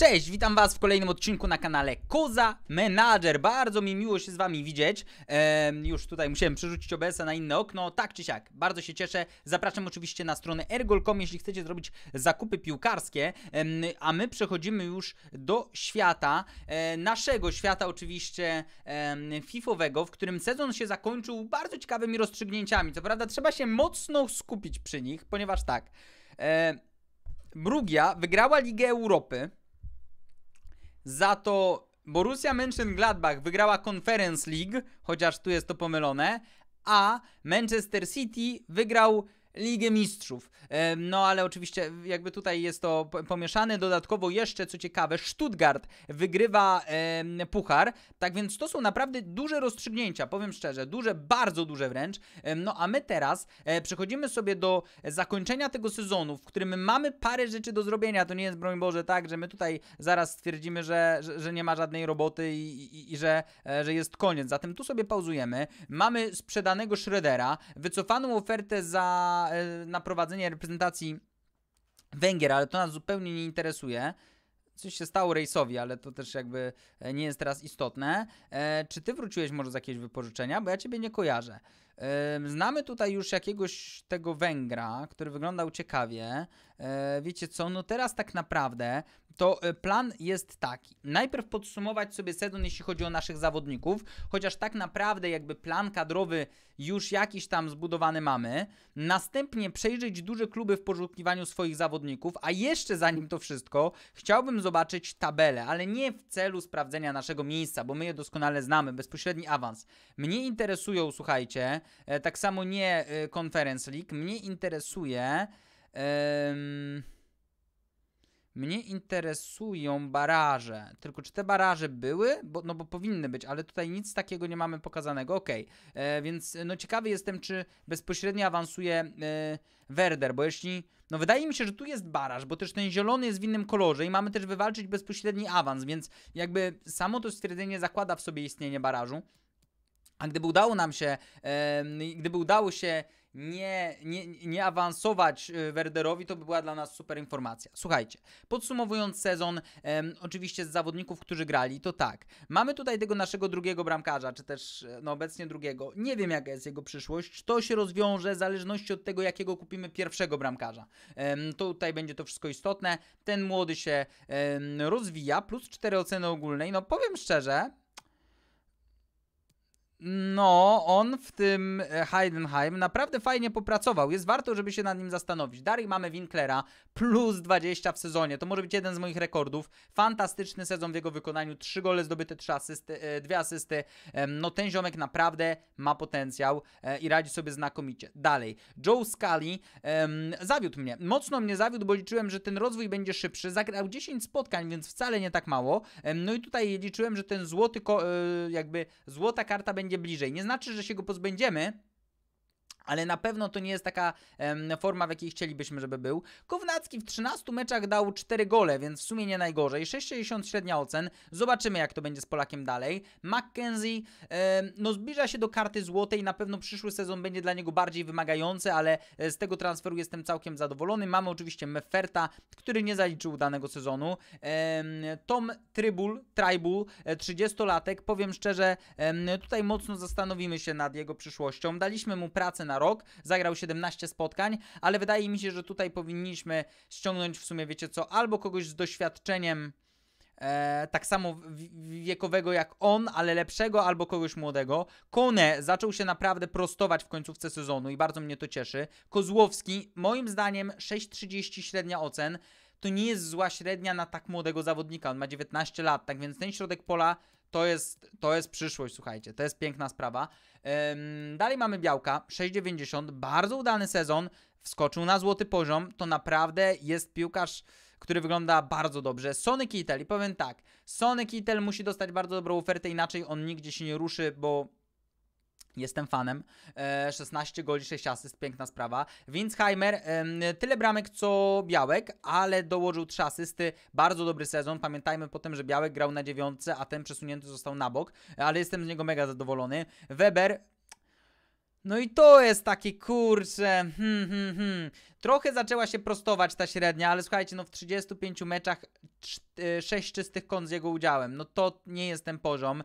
Cześć, witam was w kolejnym odcinku na kanale Koza Manager. Bardzo mi miło się z wami widzieć. Ehm, już tutaj musiałem przerzucić OBS-a na inne okno. Tak czy siak, bardzo się cieszę. Zapraszam oczywiście na stronę ergol.com, jeśli chcecie zrobić zakupy piłkarskie. Ehm, a my przechodzimy już do świata, e, naszego świata oczywiście e, fifowego, w którym sezon się zakończył bardzo ciekawymi rozstrzygnięciami. Co prawda trzeba się mocno skupić przy nich, ponieważ tak... E, Brugia wygrała Ligę Europy, za to Borussia Mönchengladbach wygrała Conference League, chociaż tu jest to pomylone, a Manchester City wygrał Ligę Mistrzów. No ale oczywiście jakby tutaj jest to pomieszane. Dodatkowo jeszcze co ciekawe, Stuttgart wygrywa e, puchar. Tak więc to są naprawdę duże rozstrzygnięcia, powiem szczerze, duże, bardzo duże wręcz. No a my teraz e, przechodzimy sobie do zakończenia tego sezonu, w którym mamy parę rzeczy do zrobienia. To nie jest broń Boże tak, że my tutaj zaraz stwierdzimy, że, że, że nie ma żadnej roboty i, i, i, że, e, że jest koniec. Zatem tu sobie pauzujemy. Mamy sprzedanego Schroedera, wycofaną ofertę za E, na, prowadzenie reprezentacji Węgier, ale to nas zupełnie nie interesuje. Coś się stało Rejsowi, ale to też jakby e, nie jest teraz istotne. E, czy ty wróciłeś może z jakiegoś wypożyczenia? Bo ja ciebie nie kojarzę. Znamy tutaj już jakiegoś tego Węgra, który wyglądał ciekawie. E, wiecie co, no teraz tak naprawdę to e, plan jest taki. Najpierw podsumować sobie sezon, jeśli chodzi o naszych zawodników, chociaż tak naprawdę jakby plan kadrowy już jakiś tam zbudowany mamy. Następnie przejrzeć duże kluby w poszukiwaniu swoich zawodników, a jeszcze zanim to wszystko, chciałbym zobaczyć tabelę, ale nie w celu sprawdzenia naszego miejsca, bo my je doskonale znamy, bezpośredni awans. Mnie interesują, słuchajcie, E, tak samo nie e, Conference League. Mnie interesuje. Um, mnie interesują baraże. Tylko czy te baraże były? Bo, no bo powinny być, ale tutaj nic takiego nie mamy pokazanego. Okej, okay. E, więc no ciekawy jestem, czy bezpośrednio awansuje e, Werder, bo jeśli... No wydaje mi się, że tu jest baraż, bo też ten zielony jest w innym kolorze i mamy też wywalczyć bezpośredni awans, więc jakby samo to stwierdzenie zakłada w sobie istnienie barażu. A gdyby udało nam się, gdyby udało się nie, nie, nie awansować y, Werderowi, to by była dla nas super informacja. Słuchajcie, podsumowując sezon, oczywiście z zawodników, którzy grali, to tak. Mamy tutaj tego naszego drugiego bramkarza, czy też e, no, obecnie drugiego. Nie wiem, jaka jest jego przyszłość. To się rozwiąże w zależności od tego, jakiego kupimy pierwszego bramkarza. tutaj będzie to wszystko istotne. Ten młody się rozwija, plus cztery oceny ogólnej. No powiem szczerze, no, on w tym e, Heidenheim naprawdę fajnie popracował. Jest warto, żeby się nad nim zastanowić. Dalej mamy Winklera, plus 20 w sezonie. To może być jeden z moich rekordów. Fantastyczny sezon w jego wykonaniu. Trzy gole zdobyte, trzy asysty, e, dwie asysty. No, ten ziomek naprawdę ma potencjał e, i radzi sobie znakomicie. Dalej, Joe Scully um, zawiódł mnie. Mocno mnie zawiódł, bo liczyłem, że ten rozwój będzie szybszy. Zagrał 10 spotkań, więc wcale nie tak mało. No i tutaj liczyłem, że ten złoty, jakby złota karta będzie będzie bliżej. Nie znaczy, że się go pozbędziemy, ale na pewno to nie jest taka em, forma, w jakiej chcielibyśmy, żeby był. Kownacki w 13 meczach dał 4 gole, więc w sumie nie najgorzej. 6,60 średnia ocen. Zobaczymy, jak to będzie z Polakiem dalej. McKenzie, em, no zbliża się do karty złotej. Na pewno przyszły sezon będzie dla niego bardziej wymagający, ale e, z tego transferu jestem całkiem zadowolony. Mamy oczywiście Meferta, który nie zaliczył danego sezonu. Em, Tom Trybul, Tribul, 30-latek. E, Powiem szczerze, tutaj mocno zastanowimy się nad jego przyszłością. Daliśmy mu pracę na rok, zagrał 17 spotkań, ale wydaje mi się, że tutaj powinniśmy ściągnąć w sumie, wiecie co, albo kogoś z doświadczeniem e, tak samo wiekowego jak on, ale lepszego albo kogoś młodego. Kone zaczął się naprawdę prostować w końcówce sezonu i bardzo mnie to cieszy. Kozłowski, moim zdaniem 6,30 średnia ocen, to nie jest zła średnia na tak młodego zawodnika, on ma 19 lat, tak więc ten środek pola to jest, to jest przyszłość, słuchajcie, to jest piękna sprawa. Ym, dalej mamy Białka, 6,90, bardzo udany sezon, wskoczył na złoty poziom, to naprawdę jest piłkarz, który wygląda bardzo dobrze. Sony Kittel i powiem tak, Sony Kittel musi dostać bardzo dobrą ofertę, inaczej on nigdzie się nie ruszy, bo Jestem fanem. 16 e, goli, 6 asyst, piękna sprawa. Winsheimer, tyle bramek co Białek, ale dołożył 3 asysty. Bardzo dobry sezon. Pamiętajmy po tym, że Białek grał na dziewiątce, a ten przesunięty został na bok, ale jestem z niego mega zadowolony. Weber, no i to jest taki kurcze. Hmm, hmm, hmm. Trochę zaczęła się prostować ta średnia, ale słuchajcie, no w 35 meczach 6 e, czystych kąt z jego udziałem. No to nie jest ten poziom.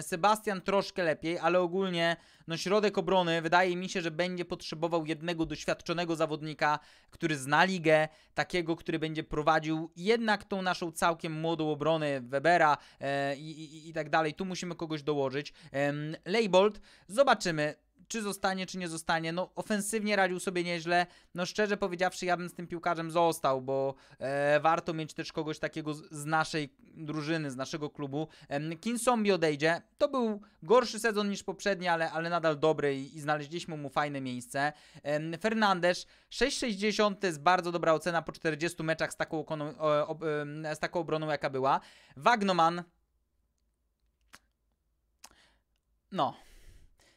Sebastian troszkę lepiej, ale ogólnie no środek obrony wydaje mi się, że będzie potrzebował jednego doświadczonego zawodnika, który zna ligę, takiego, który będzie prowadził jednak tą naszą całkiem młodą obronę Webera e, i, i, i tak dalej. Tu musimy kogoś dołożyć. Leibold, zobaczymy czy zostanie, czy nie zostanie. No, ofensywnie radził sobie nieźle. No, szczerze powiedziawszy, ja bym z tym piłkarzem został, bo e, warto mieć też kogoś takiego z, z naszej drużyny, z naszego klubu. E, Kinsombi odejdzie. To był gorszy sezon niż poprzedni, ale, ale nadal dobry i, i znaleźliśmy mu fajne miejsce. E, 6,60 to jest bardzo dobra ocena po 40 meczach z taką, okoną, z taką obroną, jaka była. Wagnoman. No,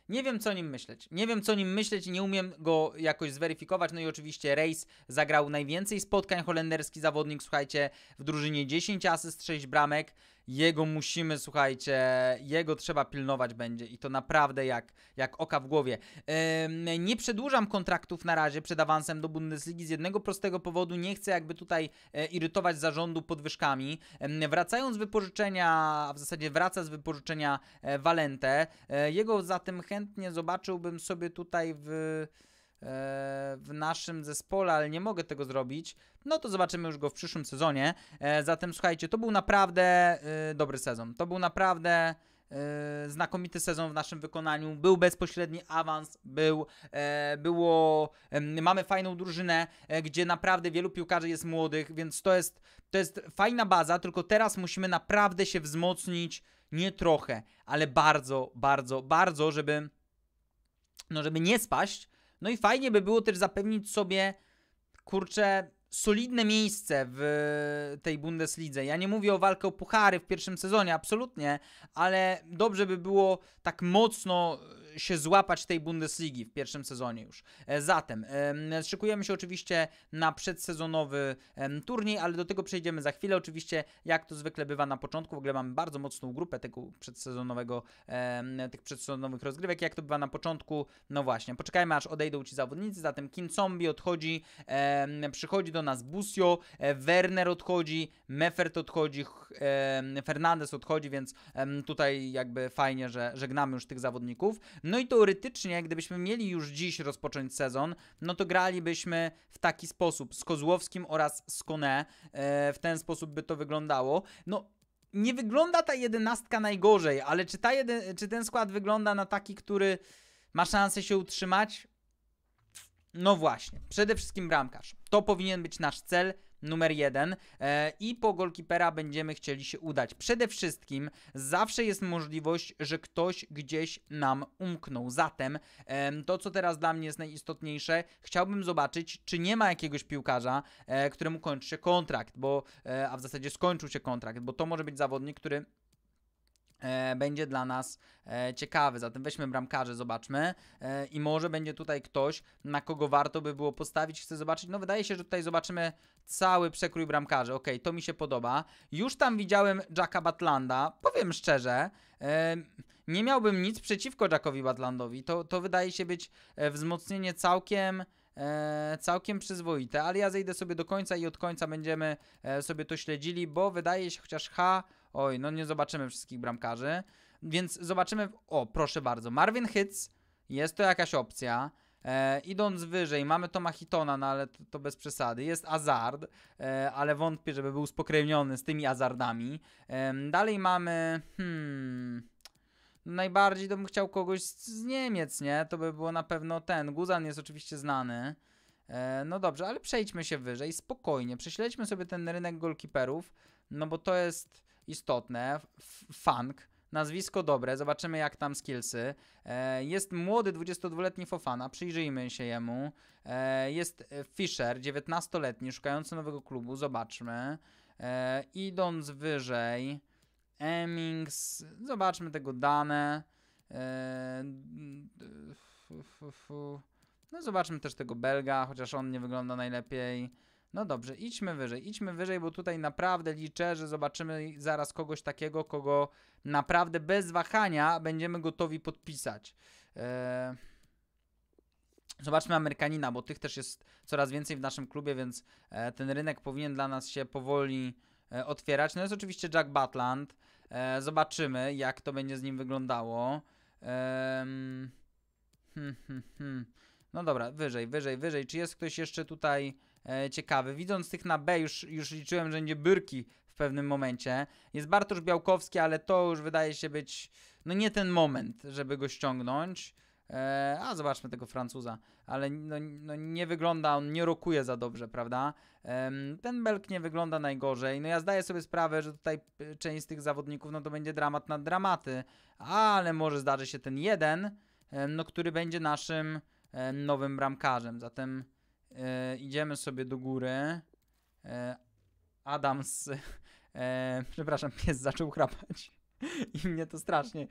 nie wiem, co o nim myśleć. Nie wiem, co o nim myśleć, i nie umiem go jakoś zweryfikować. No i oczywiście Reis zagrał najwięcej spotkań, holenderski zawodnik, słuchajcie, w drużynie 10 asyst, 6 bramek. Jego musimy, słuchajcie, jego trzeba pilnować będzie i to naprawdę jak, jak oka w głowie. nie przedłużam kontraktów na razie przed awansem do Bundesligi z jednego prostego powodu. Nie chcę jakby tutaj e, irytować zarządu podwyżkami. wracając z wypożyczenia, a w zasadzie wraca z wypożyczenia e, Valente, e, jego zatem chętnie zobaczyłbym sobie tutaj w... E, w naszym zespole, ale nie mogę tego zrobić, no to zobaczymy już go w przyszłym sezonie. E, zatem słuchajcie, to był naprawdę e, dobry sezon. To był naprawdę znakomity sezon w naszym wykonaniu. Był bezpośredni awans, był, było, mamy fajną drużynę, gdzie naprawdę wielu piłkarzy jest młodych, więc to jest, to jest fajna baza, tylko teraz musimy naprawdę się wzmocnić, nie trochę, ale bardzo, bardzo, bardzo, żeby, no żeby nie spaść, no i fajnie by było też zapewnić sobie, kurczę, solidne miejsce w tej Bundeslidze. Ja nie mówię o walkę o puchary w pierwszym sezonie, absolutnie, ale dobrze by było tak mocno się złapać tej Bundesligi w pierwszym sezonie już. E, zatem szykujemy się oczywiście na przedsezonowy turniej, ale do tego przejdziemy za chwilę. Oczywiście jak to zwykle bywa na początku, w ogóle mamy bardzo mocną grupę tego przedsezonowego, tych przedsezonowych rozgrywek. Jak to bywa na początku? No właśnie, poczekajmy aż odejdą Ci zawodnicy, zatem Kin Zombie odchodzi, przychodzi do nas Busio, e, Werner odchodzi, Meffert odchodzi, Fernandez odchodzi, więc tutaj jakby fajnie, że żegnamy już tych zawodników. No i teoretycznie, gdybyśmy mieli już dziś rozpocząć sezon, no to gralibyśmy w taki sposób z Kozłowskim oraz z Kone. E, w ten sposób by to wyglądało. No nie wygląda ta jedenastka najgorzej, ale czy, ta czy ten skład wygląda na taki, który ma szansę się utrzymać? No właśnie, przede wszystkim bramkarz. To powinien być nasz cel numer jeden e, i po golkipera będziemy chcieli się udać. Przede wszystkim zawsze jest możliwość, że ktoś gdzieś nam umknął. Zatem to, co teraz dla mnie jest najistotniejsze, chciałbym zobaczyć, czy nie ma jakiegoś piłkarza, e, któremu kończy się kontrakt, bo, e, a w zasadzie skończył się kontrakt, bo to może być zawodnik, który E, będzie dla nas e, ciekawy. Zatem weźmy bramkarze, zobaczmy e, i może będzie tutaj ktoś, na kogo warto by było postawić. Chcę zobaczyć, no wydaje się, że tutaj zobaczymy cały przekrój bramkarzy. Ok, to mi się podoba. Już tam widziałem Jacka Batlanda. Powiem szczerze, nie miałbym nic przeciwko Jackowi Batlandowi. To, to wydaje się być wzmocnienie całkiem... całkiem przyzwoite, ale ja zejdę sobie do końca i od końca będziemy sobie to śledzili, bo wydaje się, chociaż H Oj, no nie zobaczymy wszystkich bramkarzy. Więc zobaczymy. O, proszę bardzo. Marvin Hitz. Jest to jakaś opcja. E, idąc wyżej, mamy Toma Hitona, no ale to, to bez przesady. Jest Azard, e, ale wątpię, żeby był spokrewniony z tymi Azardami. E, dalej mamy. Hmm. No najbardziej to bym chciał kogoś z, z Niemiec, nie? To by było na pewno ten. Guzan jest oczywiście znany. E, no dobrze, ale przejdźmy się wyżej, spokojnie. Prześledźmy sobie ten rynek golkiperów, no bo to jest istotne. Funk, nazwisko dobre, zobaczymy jak tam skillsy. E, jest młody 22-letni Fofana, przyjrzyjmy się jemu. E, jest e, Fischer, 19-letni, szukający nowego klubu, zobaczmy. Idąc wyżej, Emmings, zobaczmy tego dane. No zobaczmy też tego Belga, chociaż on nie wygląda najlepiej. No dobrze, idźmy wyżej, idźmy wyżej, bo tutaj naprawdę liczę, że zobaczymy zaraz kogoś takiego, kogo naprawdę bez wahania będziemy gotowi podpisać. Eee... Zobaczmy Amerykanina, bo tych też jest coraz więcej w naszym klubie, więc e, ten rynek powinien dla nas się powoli e, otwierać. No jest oczywiście Jack Butland. E, zobaczymy, jak to będzie z nim wyglądało. Hmm, hmm, hmm. No dobra, wyżej, wyżej, wyżej. Czy jest ktoś jeszcze tutaj e, ciekawy? Widząc tych na B już, już liczyłem, że będzie Byrki w pewnym momencie. Jest Bartosz Białkowski, ale to już wydaje się być no nie ten moment, żeby go ściągnąć. E, a zobaczmy tego Francuza, ale no, no, nie wygląda, on nie rokuje za dobrze, prawda? E, ten Belk nie wygląda najgorzej. No ja zdaję sobie sprawę, że tutaj e, część z tych zawodników, no to będzie dramat nad dramaty, ale może zdarzy się ten jeden, no który będzie naszym E, nowym bramkarzem. Zatem e, idziemy sobie do góry. E, Adams, e, przepraszam, pies zaczął chrapać i mnie to strasznie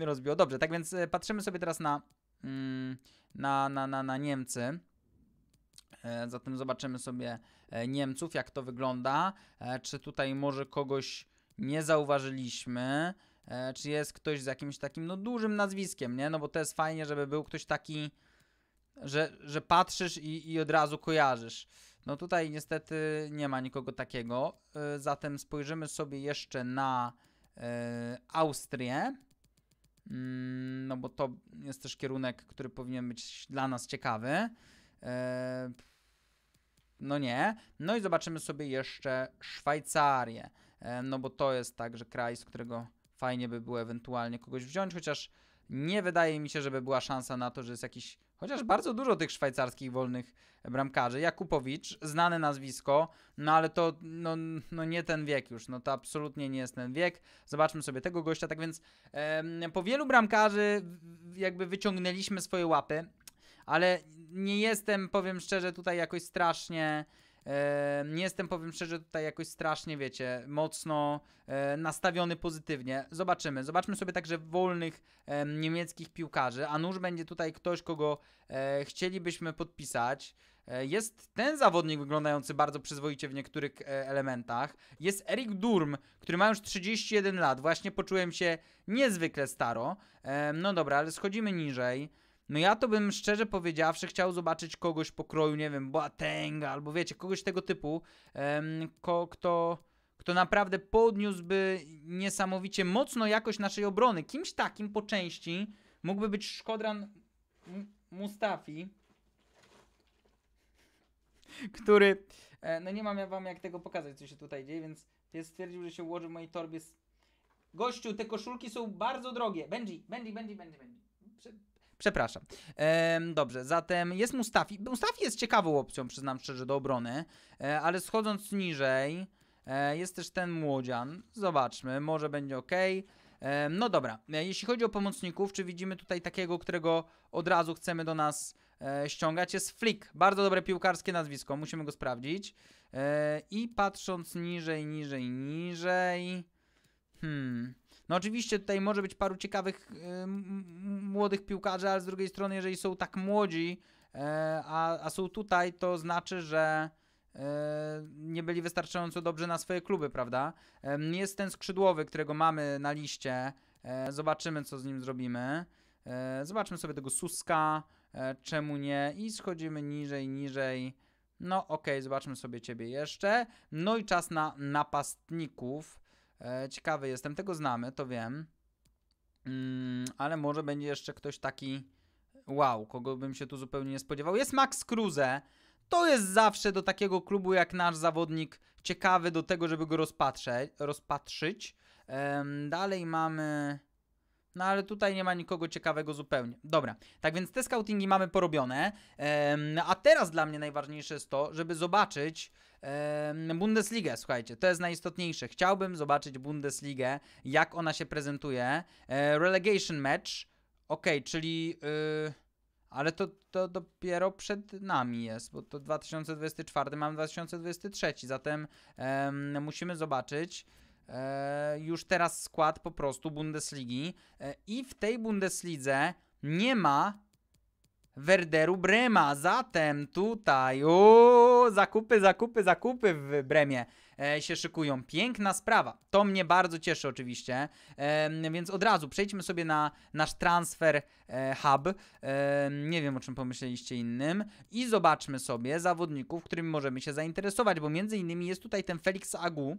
e, rozbiło. Dobrze, tak więc e, patrzymy sobie teraz na, mm, na, na, na, na Niemcy. E, zatem zobaczymy sobie e, Niemców, jak to wygląda. E, czy tutaj może kogoś nie zauważyliśmy? E, czy jest ktoś z jakimś takim no, dużym nazwiskiem, nie? No bo to jest fajnie, żeby był ktoś taki że, że patrzysz i, i od razu kojarzysz. No tutaj niestety nie ma nikogo takiego, y, zatem spojrzymy sobie jeszcze na y, Austrię, mm, no bo to jest też kierunek, który powinien być dla nas ciekawy. Y, no nie. No i zobaczymy sobie jeszcze Szwajcarię, no bo to jest także kraj, z którego fajnie by było ewentualnie kogoś wziąć, chociaż nie wydaje mi się, żeby była szansa na to, że jest jakiś Chociaż bardzo dużo tych szwajcarskich wolnych bramkarzy. Jakubowicz, znane nazwisko, no ale to no, no nie ten wiek już, no to absolutnie nie jest ten wiek. Zobaczmy sobie tego gościa. Tak więc po wielu bramkarzy jakby wyciągnęliśmy swoje łapy, ale nie jestem, powiem szczerze, tutaj jakoś strasznie nie jestem, powiem szczerze, tutaj jakoś strasznie, wiecie, mocno e, nastawiony pozytywnie. Zobaczymy. Zobaczmy sobie także wolnych niemieckich piłkarzy, a nuż będzie tutaj ktoś, kogo e, chcielibyśmy podpisać. E, jest ten zawodnik wyglądający bardzo przyzwoicie w niektórych elementach. Jest Erik Durm, który ma już 31 lat. Właśnie poczułem się niezwykle staro. No dobra, ale schodzimy niżej. No ja to bym szczerze powiedziawszy chciał zobaczyć kogoś pokroju, nie wiem, Boatenga albo wiecie, kogoś tego typu, em, ko, kto, kto naprawdę podniósłby niesamowicie mocno jakość naszej obrony. Kimś takim po części mógłby być Szkodran Mustafi, który, e, no nie mam ja wam jak tego pokazać, co się tutaj dzieje, więc stwierdził, że się ułoży w mojej torbie. Z... Gościu, te koszulki są bardzo drogie. Benji, Benji, Benji, Benji, Benji. Przepraszam. Ehm, dobrze, zatem jest Mustafi. Mustafi jest ciekawą opcją, przyznam szczerze, do obrony, e, ale schodząc niżej, e, jest też ten młodzian. Zobaczmy, może będzie ok. no dobra, e, jeśli chodzi o pomocników, czy widzimy tutaj takiego, którego od razu chcemy do nas e, ściągać? Jest Flick, bardzo dobre piłkarskie nazwisko, musimy go sprawdzić. E, I patrząc niżej, niżej, niżej... Hmm... No oczywiście tutaj może być paru ciekawych y, młodych piłkarzy, ale z drugiej strony, jeżeli są tak młodzi, e, a, a są tutaj, to znaczy, że e, nie byli wystarczająco dobrze na swoje kluby, prawda? Jest ten skrzydłowy, którego mamy na liście. E, zobaczymy, co z nim zrobimy. Zobaczmy sobie tego Suska, czemu nie. I schodzimy niżej, niżej. No okej, okay, zobaczmy sobie ciebie jeszcze. No i czas na napastników. E, ciekawy jestem, tego znamy, to wiem. Mm, ale może będzie jeszcze ktoś taki wow, kogo bym się tu zupełnie nie spodziewał. Jest Max Kruse. To jest zawsze do takiego klubu jak nasz zawodnik ciekawy do tego, żeby go rozpatrzeć. rozpatrzyć. dalej mamy... No ale tutaj nie ma nikogo ciekawego zupełnie. Dobra, tak więc te scoutingi mamy porobione. a teraz dla mnie najważniejsze jest to, żeby zobaczyć, Bundesligę, słuchajcie, to jest najistotniejsze. Chciałbym zobaczyć Bundesligę, jak ona się prezentuje. E, relegation match, ok, czyli... Y, ale to, to dopiero przed nami jest, bo to 2024, mamy 2023, zatem musimy zobaczyć. E, już teraz skład po prostu Bundesligi e, i w tej Bundeslidze nie ma Werderu Brema. Zatem tutaj o, zakupy, zakupy, zakupy w Bremie e, się szykują. Piękna sprawa. To mnie bardzo cieszy oczywiście. E, więc od razu przejdźmy sobie na nasz transfer e, hub. nie wiem o czym pomyśleliście innym. I zobaczmy sobie zawodników, którymi możemy się zainteresować, bo między innymi jest tutaj ten Felix Agu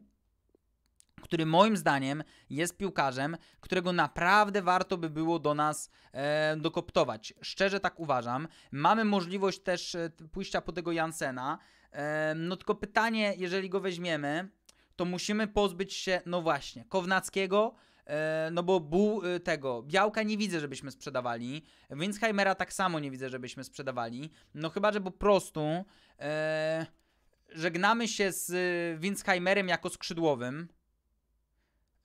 który moim zdaniem jest piłkarzem, którego naprawdę warto by było do nas e, dokoptować. Szczerze tak uważam. Mamy możliwość też e, pójścia po tego Jansena. E, no tylko pytanie, jeżeli go weźmiemy, to musimy pozbyć się, no właśnie, Kownackiego, e, no bo bu, e, tego białka nie widzę, żebyśmy sprzedawali, Winsheimera tak samo nie widzę, żebyśmy sprzedawali. No chyba, że po prostu e, żegnamy się z Winsheimerem jako skrzydłowym,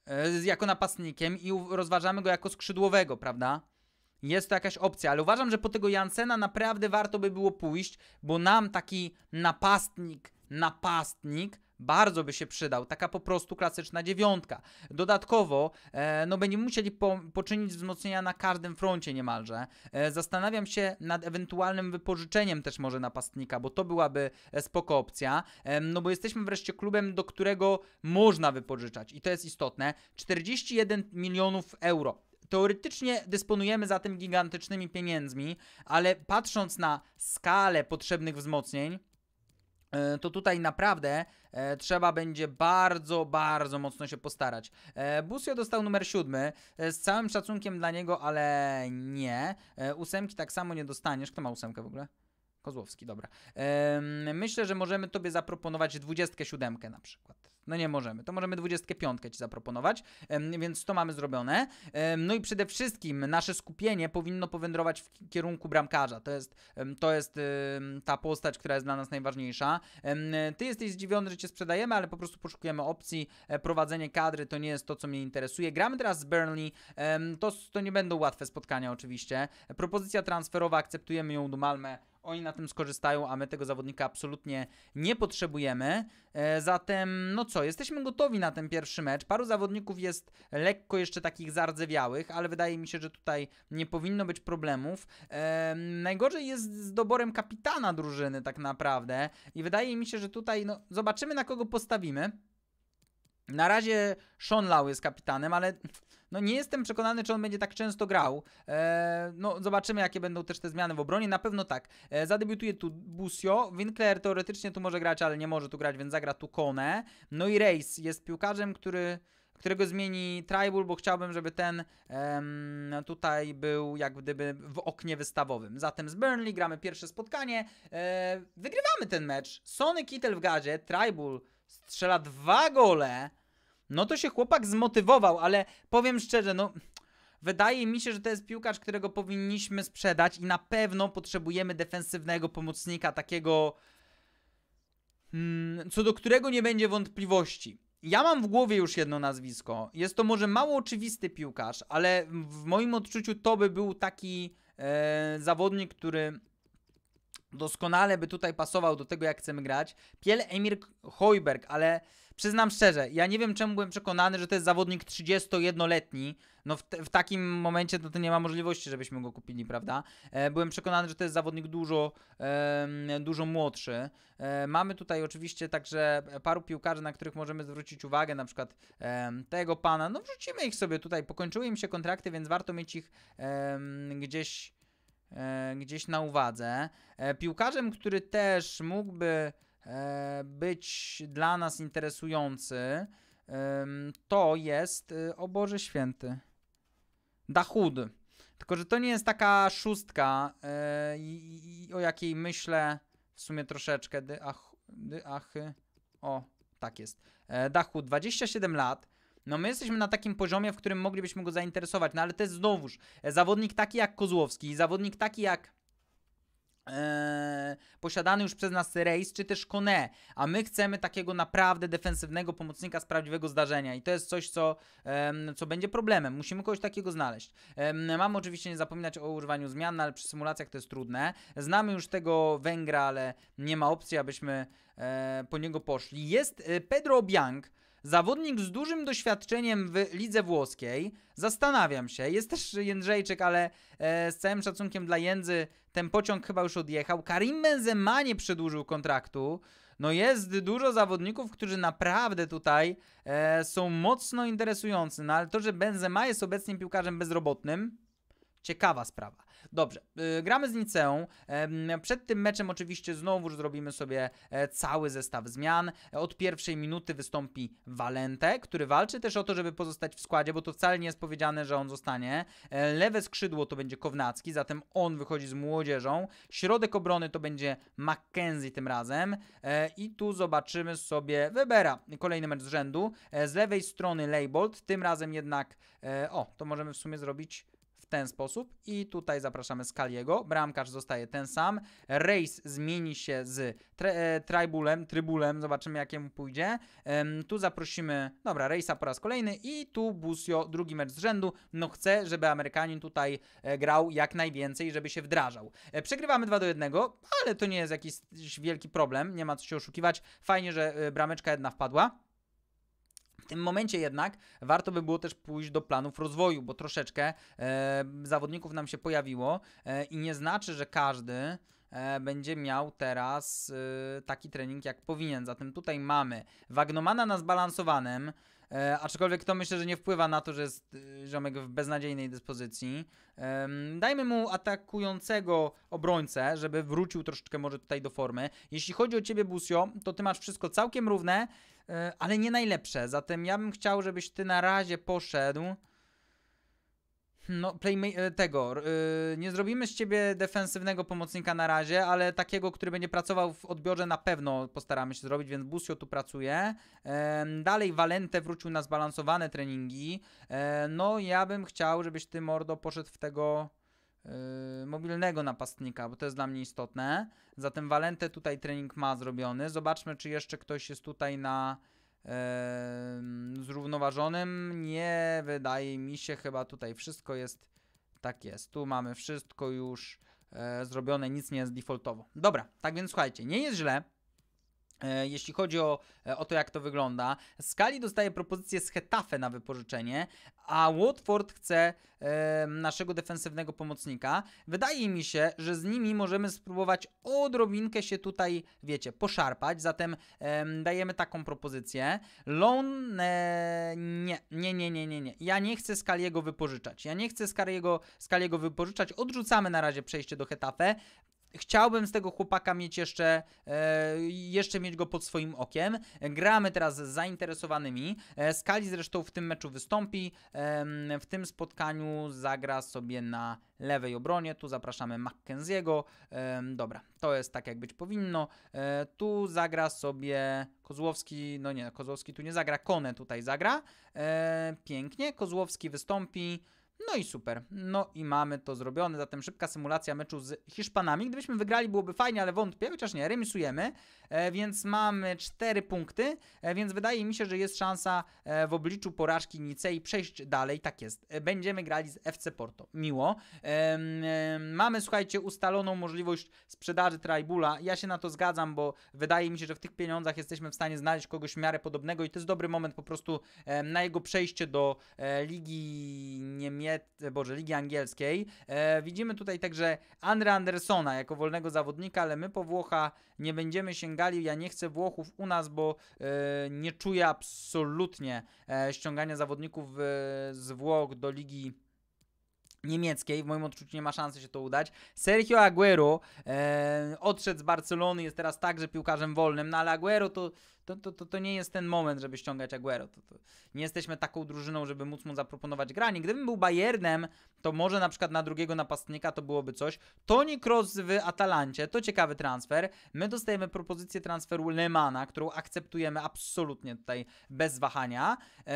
E, jako napastnikiem i rozważamy go jako skrzydłowego, prawda? Jest to jakaś opcja, ale uważam, że po tego Jansena naprawdę warto by było pójść, bo nam taki napastnik, napastnik bardzo by się przydał, taka po prostu klasyczna dziewiątka. Dodatkowo, e, no będziemy musieli po, poczynić wzmocnienia na każdym froncie niemalże. E, zastanawiam się nad ewentualnym wypożyczeniem też może napastnika, bo to byłaby e, spoko opcja, e, no bo jesteśmy wreszcie klubem, do którego można wypożyczać i to jest istotne. 41 milionów euro. Teoretycznie dysponujemy zatem gigantycznymi pieniędzmi, ale patrząc na skalę potrzebnych wzmocnień, E, to tutaj naprawdę e, trzeba będzie bardzo, bardzo mocno się postarać. E, Busio dostał numer siódmy, e, z całym szacunkiem dla niego, ale nie. E, ósemki tak samo nie dostaniesz. Kto ma ósemkę w ogóle? Kozłowski, dobra. E, myślę, że możemy tobie zaproponować dwudziestkę siódemkę na przykład. No nie możemy. To możemy 25 Ci zaproponować, więc to mamy zrobione. No i przede wszystkim nasze skupienie powinno powędrować w kierunku bramkarza. To jest, to jest ta postać, która jest dla nas najważniejsza. Ty jesteś zdziwiony, że Cię sprzedajemy, ale po prostu poszukujemy opcji. E, prowadzenie kadry to nie jest to, co mnie interesuje. Gramy teraz z Burnley. To, to nie będą łatwe spotkania oczywiście. Propozycja transferowa, akceptujemy ją do Malmę oni na tym skorzystają, a my tego zawodnika absolutnie nie potrzebujemy. E, zatem, no co, jesteśmy gotowi na ten pierwszy mecz. Paru zawodników jest lekko jeszcze takich zardzewiałych, ale wydaje mi się, że tutaj nie powinno być problemów. E, najgorzej jest z doborem kapitana drużyny tak naprawdę i wydaje mi się, że tutaj no, zobaczymy na kogo postawimy. Na razie Sean Lau jest kapitanem, ale no nie jestem przekonany, czy on będzie tak często grał. E, no zobaczymy, jakie będą też te zmiany w obronie. Na pewno tak. E, zadebiutuje tu Busio. Winkler teoretycznie tu może grać, ale nie może tu grać, więc zagra tu Kone. No i Reis jest piłkarzem, który którego zmieni Tribal, bo chciałbym, żeby ten em, tutaj był jak gdyby w oknie wystawowym. Zatem z Burnley gramy pierwsze spotkanie, e, wygrywamy ten mecz. Sony Kittel w gazie, Tribal strzela dwa gole, no to się chłopak zmotywował, ale powiem szczerze, no Wydaje mi się, że to jest piłkarz, którego powinniśmy sprzedać i na pewno potrzebujemy defensywnego pomocnika, takiego hmm, co do którego nie będzie wątpliwości. Ja mam w głowie już jedno nazwisko. Jest to może mało oczywisty piłkarz, ale w moim odczuciu to by był taki e, zawodnik, który doskonale by tutaj pasował do tego, jak chcemy grać. Piel Emir Hojberg, ale przyznam szczerze, ja nie wiem, czemu byłem przekonany, że to jest zawodnik 31-letni. No w, w, takim momencie no to nie ma możliwości, żebyśmy go kupili, prawda? E, byłem przekonany, że to jest zawodnik dużo, e, dużo młodszy. E, mamy tutaj oczywiście także paru piłkarzy, na których możemy zwrócić uwagę, na przykład tego pana. No wrzucimy ich sobie tutaj, pokończyły im się kontrakty, więc warto mieć ich gdzieś E, gdzieś na uwadze. E, piłkarzem, który też mógłby e, być dla nas interesujący, to jest, y, o Boże Święty, Dachud. Tylko, że to nie jest taka szóstka, o jakiej myślę w sumie troszeczkę. Dachud. O, tak jest. Dachud, 27 lat. No my jesteśmy na takim poziomie, w którym moglibyśmy go zainteresować, no ale to jest znowuż zawodnik taki jak Kozłowski, zawodnik taki jak Eee, posiadany już przez nas Rejs czy też Kone, a my chcemy takiego naprawdę defensywnego pomocnika z prawdziwego zdarzenia i to jest coś, co, co będzie problemem. Musimy kogoś takiego znaleźć. mamy oczywiście nie zapominać o używaniu zmian, no, ale przy symulacjach to jest trudne. Znamy już tego Węgra, ale nie ma opcji, abyśmy e, po niego poszli. Jest e, Pedro Biank, Zawodnik z dużym doświadczeniem w lidze włoskiej. Zastanawiam się, jest też Jędrzejczyk, ale e, z całym szacunkiem dla Jędzy ten pociąg chyba już odjechał. Karim Benzema nie przedłużył kontraktu. No jest dużo zawodników, którzy naprawdę tutaj e, są mocno interesujący, no ale to, że Benzema jest obecnie piłkarzem bezrobotnym, Ciekawa sprawa. Dobrze, yy, gramy z Niceą. Yy, przed tym meczem oczywiście znowu zrobimy sobie e, cały zestaw zmian. Od pierwszej minuty wystąpi Valente, który walczy też o to, żeby pozostać w składzie, bo to wcale nie jest powiedziane, że on zostanie. E, lewe skrzydło to będzie Kownacki, zatem on wychodzi z młodzieżą. Środek obrony to będzie Mackenzie tym razem. E, I tu zobaczymy sobie Webera, kolejny mecz z rzędu. z lewej strony Leibold, tym razem jednak... o, to możemy w sumie zrobić ten sposób i tutaj zapraszamy Skaliego, bramkarz zostaje ten sam, Race zmieni się z tre, e, tribulem, trybulem, zobaczymy jak mu pójdzie, um, tu zaprosimy, dobra, Race'a po raz kolejny i tu Busio, drugi mecz z rzędu, no chcę, żeby Amerykanin tutaj e, grał jak najwięcej, żeby się wdrażał. E, przegrywamy 2 do 1, ale to nie jest jakiś wielki problem, nie ma co się oszukiwać, fajnie, że brameczka jedna wpadła tym momencie jednak warto by było też pójść do planów rozwoju, bo troszeczkę e, zawodników nam się pojawiło e, i nie znaczy, że każdy e, będzie miał teraz e, taki trening jak powinien. Zatem tutaj mamy Wagnomana na zbalansowanym, E, aczkolwiek to myślę, że nie wpływa na to, że jest y, Ziomek w beznadziejnej dyspozycji. E, dajmy mu atakującego obrońcę, żeby wrócił troszeczkę może tutaj do formy. Jeśli chodzi o Ciebie, Busio, to Ty masz wszystko całkiem równe, e, ale nie najlepsze. Zatem ja bym chciał, żebyś Ty na razie poszedł no, playma- e, tego. Yy, nie zrobimy z ciebie defensywnego pomocnika na razie, ale takiego, który będzie pracował w odbiorze na pewno postaramy się zrobić, więc Busio tu pracuje. Yy, dalej Valente wrócił na zbalansowane treningi. Yy, no, ja bym chciał, żebyś ty, Mordo, poszedł w tego mobilnego napastnika, bo to jest dla mnie istotne. Zatem Valente tutaj trening ma zrobiony. Zobaczmy, czy jeszcze ktoś jest tutaj na zrównoważonym. Nie wydaje mi się, chyba tutaj wszystko jest tak jest. Tu mamy wszystko już e, zrobione, nic nie jest defaultowo. Dobra, tak więc słuchajcie, nie jest źle. E, jeśli chodzi o, e, o to, jak to wygląda, Skali dostaje propozycję z Hetafe na wypożyczenie, a Watford chce e, naszego defensywnego pomocnika. Wydaje mi się, że z nimi możemy spróbować odrobinkę się tutaj, wiecie, poszarpać, zatem e, dajemy taką propozycję. Loan, e, nie, nie, nie, nie, nie, nie. Ja nie chcę Skaliego wypożyczać. Ja nie chcę Skaliego, Skaliego wypożyczać. Odrzucamy na razie przejście do Hetafe. Chciałbym z tego chłopaka mieć jeszcze, e, jeszcze mieć go pod swoim okiem. Gramy teraz z zainteresowanymi. E, Skali zresztą w tym meczu wystąpi. w tym spotkaniu zagra sobie na lewej obronie. Tu zapraszamy Mackenziego. dobra, to jest tak jak być powinno. E, tu zagra sobie Kozłowski, no nie, Kozłowski tu nie zagra, Kone tutaj zagra. pięknie, Kozłowski wystąpi. No i super. No i mamy to zrobione. Zatem szybka symulacja meczu z Hiszpanami. Gdybyśmy wygrali, byłoby fajnie, ale wątpię, chociaż nie, remisujemy. E, więc mamy 4 punkty, e, więc wydaje mi się, że jest szansa e, w obliczu porażki Nicei przejść dalej. Tak jest. E, będziemy grali z FC Porto. Miło. mamy, słuchajcie, ustaloną możliwość sprzedaży Trybula. Ja się na to zgadzam, bo wydaje mi się, że w tych pieniądzach jesteśmy w stanie znaleźć kogoś w miarę podobnego i to jest dobry moment po prostu na jego przejście do e, Ligi Niemieckiej nie, Boże, Ligi Angielskiej. E, widzimy tutaj także Andre Andersona jako wolnego zawodnika, ale my po Włocha nie będziemy sięgali. Ja nie chcę Włochów u nas, bo e, nie czuję absolutnie e, ściągania zawodników e, z Włoch do Ligi niemieckiej, w moim odczuciu nie ma szansy się to udać. Sergio Aguero e, odszedł z Barcelony, jest teraz także piłkarzem wolnym, no ale Aguero to to, to, to, to nie jest ten moment, żeby ściągać Aguero. To, to nie jesteśmy taką drużyną, żeby móc mu zaproponować granie. Gdybym był Bayernem, to może na przykład na drugiego napastnika to byłoby coś. Toni Kroos w Atalancie, to ciekawy transfer. My dostajemy propozycję transferu Lemana, którą akceptujemy absolutnie tutaj bez wahania. Ehm,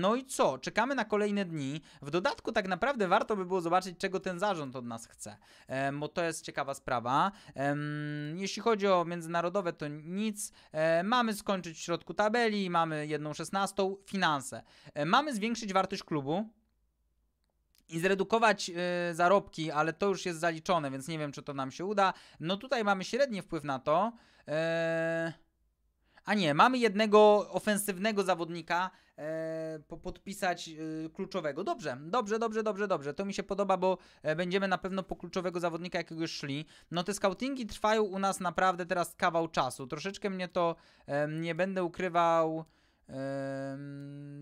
no i co? Czekamy na kolejne dni. W dodatku tak naprawdę warto by było zobaczyć, czego ten zarząd od nas chce, ehm, bo to jest ciekawa sprawa. Ehm, jeśli chodzi o międzynarodowe, to nic. E, mamy z skończyć w środku tabeli, mamy jedną szesnastą, finanse. E, mamy zwiększyć wartość klubu i zredukować e, zarobki, ale to już jest zaliczone, więc nie wiem, czy to nam się uda. No tutaj mamy średni wpływ na to. Yy... A nie, mamy jednego ofensywnego zawodnika e, podpisać e, kluczowego. Dobrze, dobrze, dobrze, dobrze, dobrze. To mi się podoba, bo e, będziemy na pewno po kluczowego zawodnika jakiegoś szli. No te scoutingi trwają u nas naprawdę teraz kawał czasu. Troszeczkę mnie to, e, nie będę ukrywał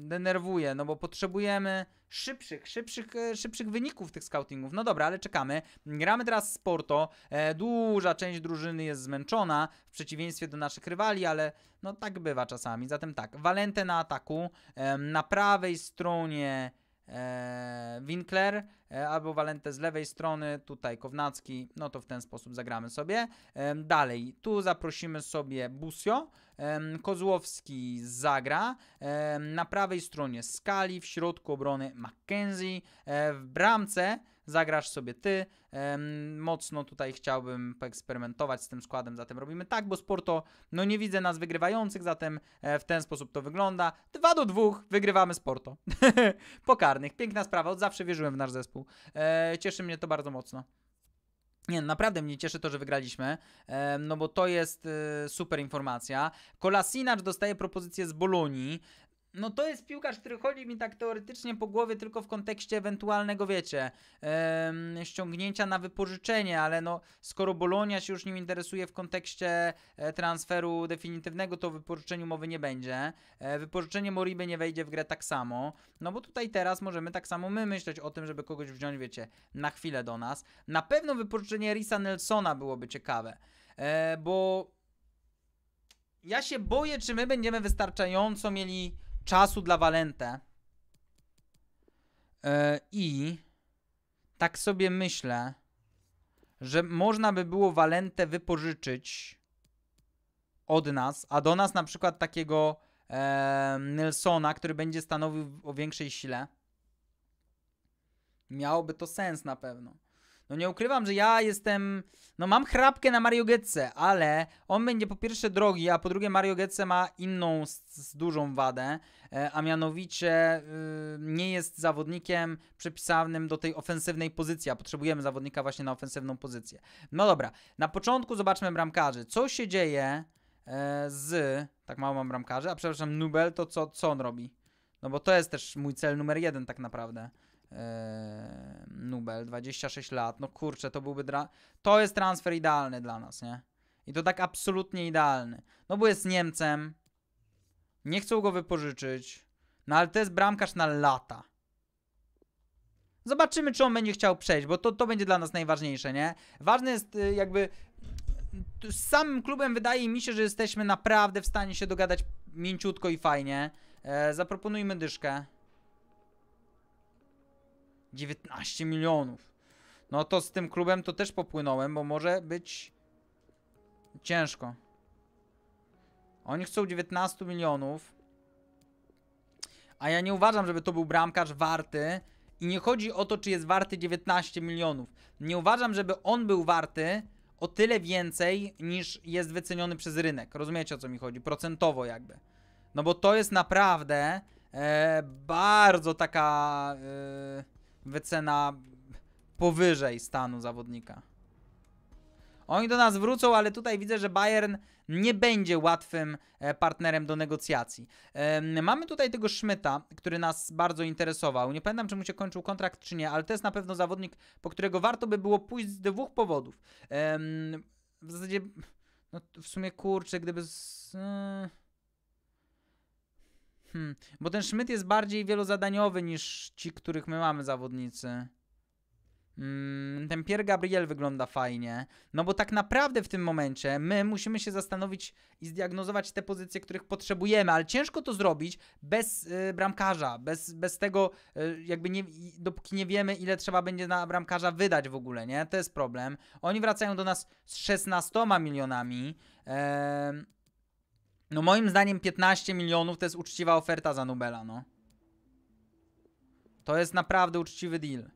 denerwuje, no bo potrzebujemy szybszych, szybszych, e, szybszych wyników tych scoutingów. No dobra, ale czekamy. Gramy teraz z Porto. E, duża część drużyny jest zmęczona w przeciwieństwie do naszych rywali, ale no tak bywa czasami. Zatem tak, Valente na ataku, na prawej stronie E, Winkler e, albo Valente z lewej strony, tutaj Kownacki, no to w ten sposób zagramy sobie. E, dalej, tu zaprosimy sobie Busio, Kozłowski zagra, na prawej stronie Skali, w środku obrony Mackenzie w bramce zagrasz sobie ty. Mocno tutaj chciałbym poeksperymentować z tym składem, zatem robimy tak, bo Sporto, no nie widzę nas wygrywających, zatem e, w ten sposób to wygląda. 2 do 2 wygrywamy Sporto. Pokarnych, piękna sprawa, od zawsze wierzyłem w nasz zespół. E, cieszy mnie to bardzo mocno. Nie, naprawdę mnie cieszy to, że wygraliśmy, no bo to jest e, super informacja. Kolasinacz dostaje propozycję z Bolonii no to jest piłkarz, który chodzi mi tak teoretycznie po głowie tylko w kontekście ewentualnego, wiecie, yy, ściągnięcia na wypożyczenie, ale no skoro Bolonia się już nim interesuje w kontekście e, transferu definitywnego, to o wypożyczeniu mowy nie będzie. E, wypożyczenie Moriby nie wejdzie w grę tak samo, no bo tutaj teraz możemy tak samo my myśleć o tym, żeby kogoś wziąć, wiecie, na chwilę do nas. Na pewno wypożyczenie Risa Nelsona byłoby ciekawe, e, bo ja się boję, czy my będziemy wystarczająco mieli czasu dla Valente. E, I tak sobie myślę, że można by było Valente wypożyczyć od nas, a do nas na przykład takiego e, Nelsona, który będzie stanowił o większej sile. Miałoby to sens na pewno. No nie ukrywam, że ja jestem... No mam chrapkę na Mario Getce, ale on będzie po pierwsze drogi, a po drugie Mario Getce ma inną z, dużą wadę, e, a mianowicie y, nie jest zawodnikiem przypisanym do tej ofensywnej pozycji, a potrzebujemy zawodnika właśnie na ofensywną pozycję. No dobra, na początku zobaczmy bramkarzy. Co się dzieje e, z... Tak mało mam bramkarzy, a przepraszam, Nubel to co, co on robi? No bo to jest też mój cel numer jeden tak naprawdę. Nobel, eee, Nubel, 26 lat, no kurczę, to byłby dra... To jest transfer idealny dla nas, nie? I to tak absolutnie idealny. No bo jest Niemcem, nie chcą go wypożyczyć, no ale to jest bramkarz na lata. Zobaczymy, czy on będzie chciał przejść, bo to, to będzie dla nas najważniejsze, nie? Ważne jest y, jakby... Z samym klubem wydaje mi się, że jesteśmy naprawdę w stanie się dogadać mięciutko i fajnie. E, zaproponujmy dyszkę. 19 milionów. No to z tym klubem to też popłynąłem, bo może być ciężko. Oni chcą 19 milionów. A ja nie uważam, żeby to był bramkarz warty. I nie chodzi o to, czy jest warty 19 milionów. Nie uważam, żeby on był warty o tyle więcej, niż jest wyceniony przez rynek. Rozumiecie, o co mi chodzi? Procentowo jakby. No bo to jest naprawdę e, bardzo taka... E, wycena powyżej stanu zawodnika. Oni do nas wrócą, ale tutaj widzę, że Bayern nie będzie łatwym e, partnerem do negocjacji. Mamy tutaj tego Szmyta, który nas bardzo interesował. Nie pamiętam, czy mu się kończył kontrakt, czy nie, ale to jest na pewno zawodnik, po którego warto by było pójść z dwóch powodów. W zasadzie, no w sumie kurczę, gdyby... Z... E, Hmm, bo ten Szmyt jest bardziej wielozadaniowy niż ci, których my mamy zawodnicy. Hmm, ten Pierre Gabriel wygląda fajnie. No bo tak naprawdę w tym momencie my musimy się zastanowić i zdiagnozować te pozycje, których potrzebujemy, ale ciężko to zrobić bez y, bramkarza, bez, bez tego, y, jakby nie, dopóki nie wiemy, ile trzeba będzie na bramkarza wydać w ogóle, nie? To jest problem. Oni wracają do nas z 16 milionami. Yy, no moim zdaniem 15 milionów to jest uczciwa oferta za Nubela, no. To jest naprawdę uczciwy deal.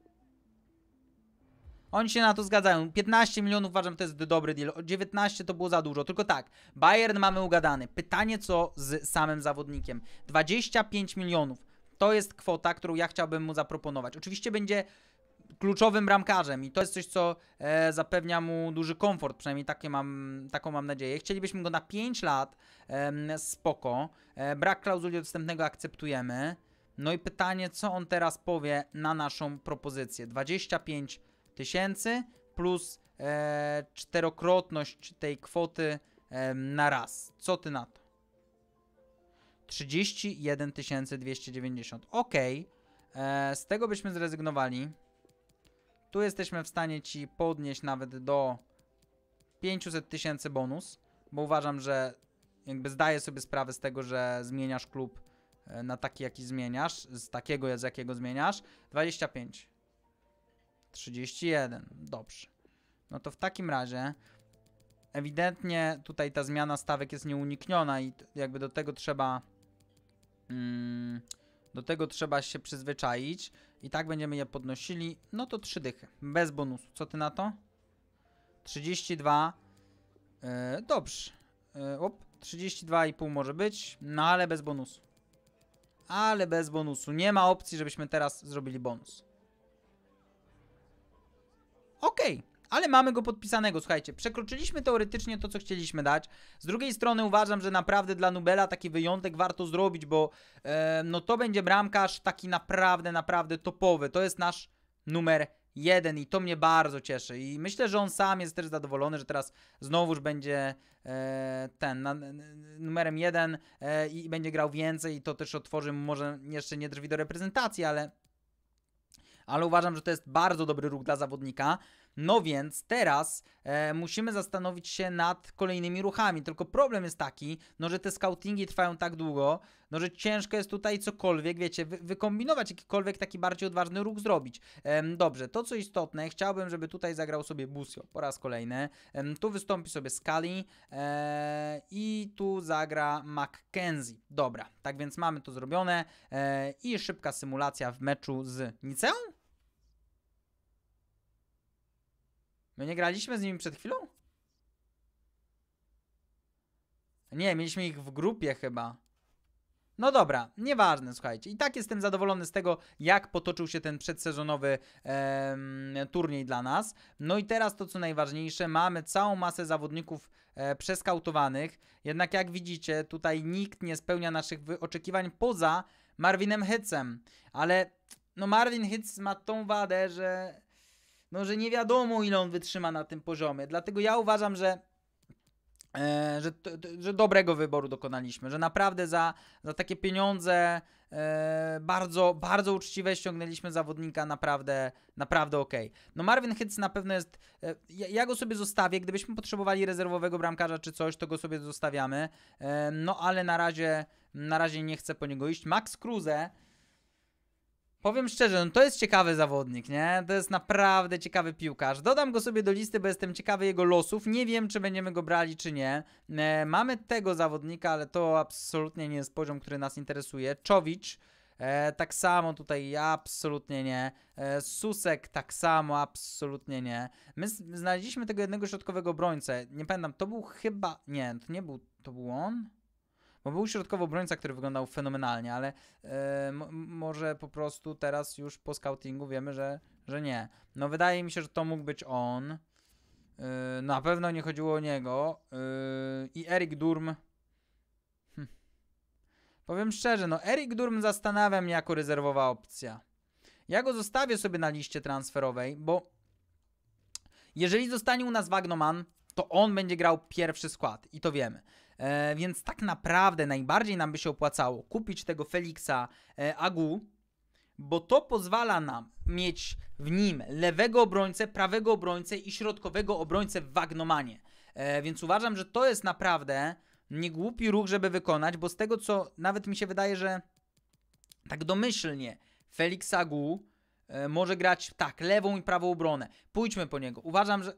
Oni się na to zgadzają. 15 milionów uważam, to jest dobry deal. 19 to było za dużo. Tylko tak, Bayern mamy ugadany. Pytanie co z samym zawodnikiem. 25 milionów. To jest kwota, którą ja chciałbym mu zaproponować. Oczywiście będzie kluczowym bramkarzem i to jest coś, co e, zapewnia mu duży komfort, przynajmniej takie mam, taką mam nadzieję. Chcielibyśmy go na 5 lat, e, spoko, e, brak klauzuli odstępnego akceptujemy. No i pytanie, co on teraz powie na naszą propozycję. 25 tysięcy plus e, czterokrotność tej kwoty e, na raz. Co ty na to? 31 290. Ok, e, z tego byśmy zrezygnowali. Tu jesteśmy w stanie Ci podnieść nawet do 500 tysięcy bonus, bo uważam, że jakby zdaję sobie sprawę z tego, że zmieniasz klub e, na taki, jaki zmieniasz, z takiego, z jakiego zmieniasz. 25. 31. Dobrze. No to w takim razie ewidentnie tutaj ta zmiana stawek jest nieunikniona i jakby do tego trzeba... Mm, do tego trzeba się przyzwyczaić i tak będziemy je podnosili, no to 3 dychy, bez bonusu. Co ty na to? 32, yy, e, dobrze, yy, i 32,5 może być, no ale bez bonusu. Ale bez bonusu, nie ma opcji, żebyśmy teraz zrobili bonus. Okej, okay ale mamy go podpisanego. Słuchajcie, przekroczyliśmy teoretycznie to, co chcieliśmy dać. Z drugiej strony uważam, że naprawdę dla Nubela taki wyjątek warto zrobić, bo e, no to będzie bramkarz taki naprawdę, naprawdę topowy. To jest nasz numer jeden i to mnie bardzo cieszy. I myślę, że on sam jest też zadowolony, że teraz znowuż będzie e, ten na, numerem jeden e, i będzie grał więcej i to też otworzy może jeszcze nie drzwi do reprezentacji, ale ale uważam, że to jest bardzo dobry ruch dla zawodnika. No więc teraz e, musimy zastanowić się nad kolejnymi ruchami. Tylko problem jest taki, no że te scoutingi trwają tak długo, no że ciężko jest tutaj cokolwiek, wiecie, wy wykombinować jakikolwiek taki bardziej odważny ruch zrobić. dobrze, to co istotne, chciałbym, żeby tutaj zagrał sobie Busio po raz kolejny. tu wystąpi sobie Scali e, i tu zagra McKenzie. Dobra, tak więc mamy to zrobione e, i szybka symulacja w meczu z Niceą. No nie graliśmy z nimi przed chwilą? Nie, mieliśmy ich w grupie chyba. No dobra, nieważne, słuchajcie. I tak jestem zadowolony z tego, jak potoczył się ten przedsezonowy turniej dla nas. No i teraz to, co najważniejsze, mamy całą masę zawodników e, przeskautowanych. Jednak jak widzicie, tutaj nikt nie spełnia naszych oczekiwań poza Marvinem Hitzem. Ale no Marvin Hitz ma tą wadę, że no, że nie wiadomo, ile on wytrzyma na tym poziomie. Dlatego ja uważam, że E, że, t, t, że, dobrego wyboru dokonaliśmy, że naprawdę za, za takie pieniądze e, bardzo, bardzo uczciwe ściągnęliśmy zawodnika naprawdę, naprawdę ok. No Marvin Hitz na pewno jest, e, ja, go sobie zostawię, gdybyśmy potrzebowali rezerwowego bramkarza czy coś, to go sobie zostawiamy, e, no ale na razie, na razie nie chcę po niego iść. Max Kruse Powiem szczerze, no to jest ciekawy zawodnik, nie? To jest naprawdę ciekawy piłkarz. Dodam go sobie do listy, bo jestem ciekawy jego losów. Nie wiem, czy będziemy go brali, czy nie. E, mamy tego zawodnika, ale to absolutnie nie jest poziom, który nas interesuje. Czowicz. E, tak samo tutaj absolutnie nie. E, Susek tak samo absolutnie nie. My znaleźliśmy tego jednego środkowego brońcę. Nie pamiętam, to był chyba... Nie, to nie był... To był on? Bo był środkowo obrońca, który wyglądał fenomenalnie, ale e, może po prostu teraz już po scoutingu wiemy, że, że nie. No wydaje mi się, że to mógł być on. E, na pewno nie chodziło o niego. E, I Eric Durm. Hm. Powiem szczerze, no Eric Durm zastanawia mnie jako rezerwowa opcja. Ja go zostawię sobie na liście transferowej, bo jeżeli zostanie u nas Wagnoman, to on będzie grał pierwszy skład i to wiemy. E, więc tak naprawdę najbardziej nam by się opłacało kupić tego Feliksa e, Agu, bo to pozwala nam mieć w nim lewego obrońcę, prawego obrońcę i środkowego obrońcę w Wagnomanie. E, więc uważam, że to jest naprawdę niegłupi ruch, żeby wykonać, bo z tego co nawet mi się wydaje, że tak domyślnie Felix Agu e, może grać tak, lewą i prawą obronę. Pójdźmy po niego. Uważam, że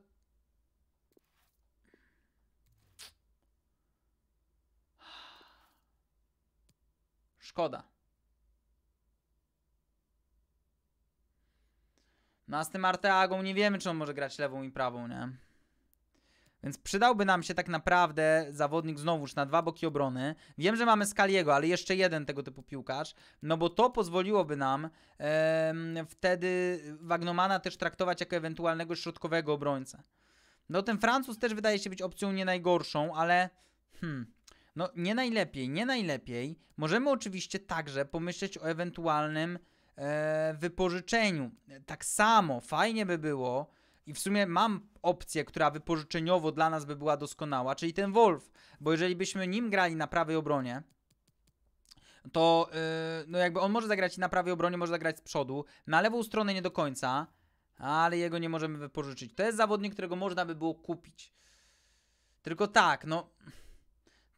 Szkoda. No a z tym Arteagą nie wiemy, czy on może grać lewą i prawą, nie? Więc przydałby nam się tak naprawdę zawodnik znowuż na dwa boki obrony. Wiem, że mamy Skaliego, ale jeszcze jeden tego typu piłkarz, no bo to pozwoliłoby nam e, wtedy Wagnomana też traktować jako ewentualnego środkowego obrońcę. No ten Francuz też wydaje się być opcją nie najgorszą, ale hmm, no nie najlepiej, nie najlepiej. Możemy oczywiście także pomyśleć o ewentualnym e, wypożyczeniu. Tak samo fajnie by było, i w sumie mam opcję, która wypożyczeniowo dla nas by była doskonała, czyli ten Wolf, bo jeżeli byśmy nim grali na prawej obronie, to e, no jakby on może zagrać na prawej obronie, może zagrać z przodu, na lewą stronę nie do końca, ale jego nie możemy wypożyczyć. To jest zawodnik, którego można by było kupić. Tylko tak, no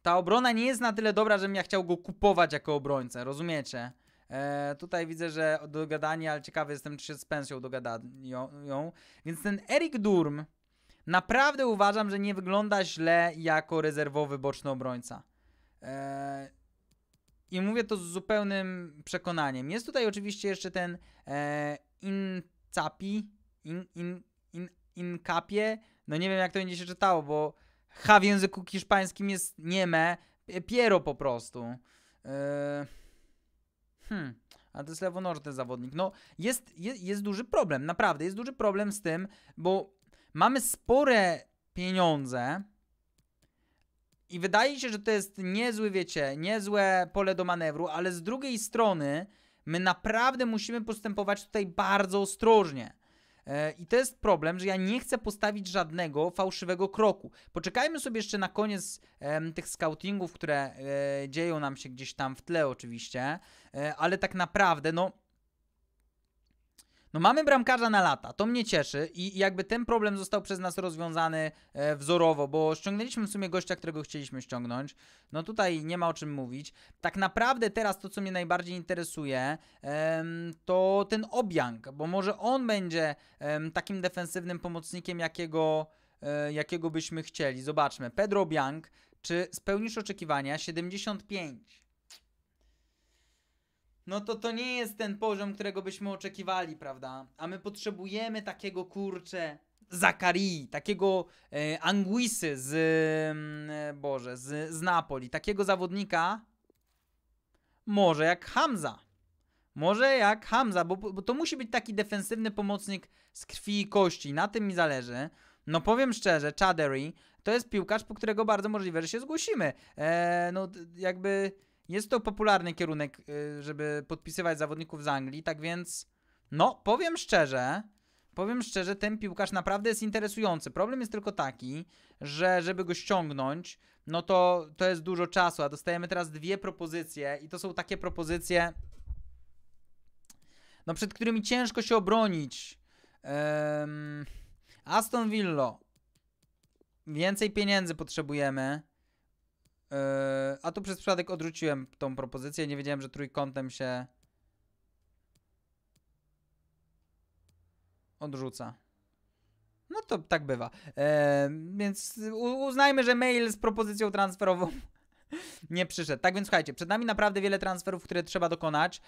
ta obrona nie jest na tyle dobra, żebym ja chciał go kupować jako obrońcę, rozumiecie? E, tutaj widzę, że dogadanie, ale ciekawy jestem, czy się z pensją dogadają. Więc ten Eric Durm naprawdę uważam, że nie wygląda źle jako rezerwowy boczny obrońca. E, I mówię to z zupełnym przekonaniem. Jest tutaj oczywiście jeszcze ten e, Incapi, in, in, in, Incapie, no nie wiem jak to będzie się czytało, bo H w języku hiszpańskim jest nieme, e, piero po prostu. E, hmm, a to jest lewonożny zawodnik. No, jest, jest, jest duży problem, naprawdę jest duży problem z tym, bo mamy spore pieniądze i wydaje się, że to jest niezły, wiecie, niezłe pole do manewru, ale z drugiej strony my naprawdę musimy postępować tutaj bardzo ostrożnie. E, I to jest problem, że ja nie chcę postawić żadnego fałszywego kroku. Poczekajmy sobie jeszcze na koniec tych scoutingów, które e, dzieją nam się gdzieś tam w tle oczywiście, e, ale tak naprawdę no no mamy bramkarza na lata, to mnie cieszy i jakby ten problem został przez nas rozwiązany e, wzorowo, bo ściągnęliśmy w sumie gościa, którego chcieliśmy ściągnąć. No tutaj nie ma o czym mówić. Tak naprawdę teraz to, co mnie najbardziej interesuje, e, to ten Obiang, bo może on będzie e, takim defensywnym pomocnikiem, jakiego, e, jakiego byśmy chcieli. Zobaczmy, Pedro Obiang, czy spełnisz oczekiwania? 75 no to to nie jest ten poziom, którego byśmy oczekiwali, prawda? A my potrzebujemy takiego kurcze Zakarii, takiego e, Anguisy z, mm, e, Boże, z, z Napoli, takiego zawodnika może jak Hamza. Może jak Hamza, bo, bo to musi być taki defensywny pomocnik z krwi i kości. Na tym mi zależy. No powiem szczerze, Chadery to jest piłkarz, po którego bardzo możliwe, że się zgłosimy. E, no jakby jest to popularny kierunek, y, żeby podpisywać zawodników z Anglii, tak więc no, powiem szczerze, powiem szczerze, ten piłkarz naprawdę jest interesujący. Problem jest tylko taki, że żeby go ściągnąć, no to to jest dużo czasu, a dostajemy teraz dwie propozycje i to są takie propozycje no przed którymi ciężko się obronić. Um, Aston Villa. Więcej pieniędzy potrzebujemy. Yy, a tu przez przypadek odrzuciłem tą propozycję. Nie wiedziałem, że trójkątem się odrzuca. No to tak bywa. Yy, więc uznajmy, że mail z propozycją transferową nie przyszedł. Tak więc słuchajcie, przed nami naprawdę wiele transferów, które trzeba dokonać.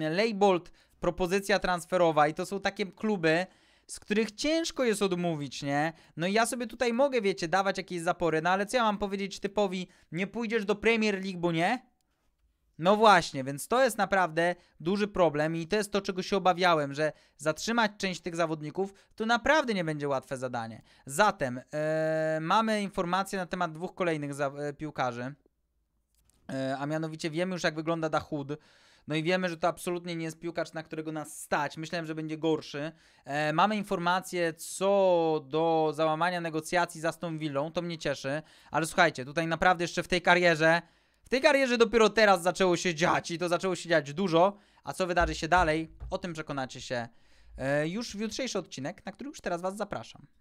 Yy, Leibold, propozycja transferowa i to są takie kluby, z których ciężko jest odmówić, nie? No i ja sobie tutaj mogę, wiecie, dawać jakieś zapory, no ale co ja mam powiedzieć typowi, nie pójdziesz do Premier League, bo nie? No właśnie, więc to jest naprawdę duży problem i to jest to, czego się obawiałem, że zatrzymać część tych zawodników to naprawdę nie będzie łatwe zadanie. Zatem yy, mamy informacje na temat dwóch kolejnych e, piłkarzy, yy, a mianowicie wiemy już jak wygląda Dachud. No i wiemy, że to absolutnie nie jest piłkarz, na którego nas stać. Myślałem, że będzie gorszy. E, mamy informacje co do załamania negocjacji z Aston Villą, to mnie cieszy. Ale słuchajcie, tutaj naprawdę jeszcze w tej karierze, w tej karierze dopiero teraz zaczęło się dziać i to zaczęło się dziać dużo. A co wydarzy się dalej, o tym przekonacie się e, już w jutrzejszy odcinek, na który już teraz Was zapraszam.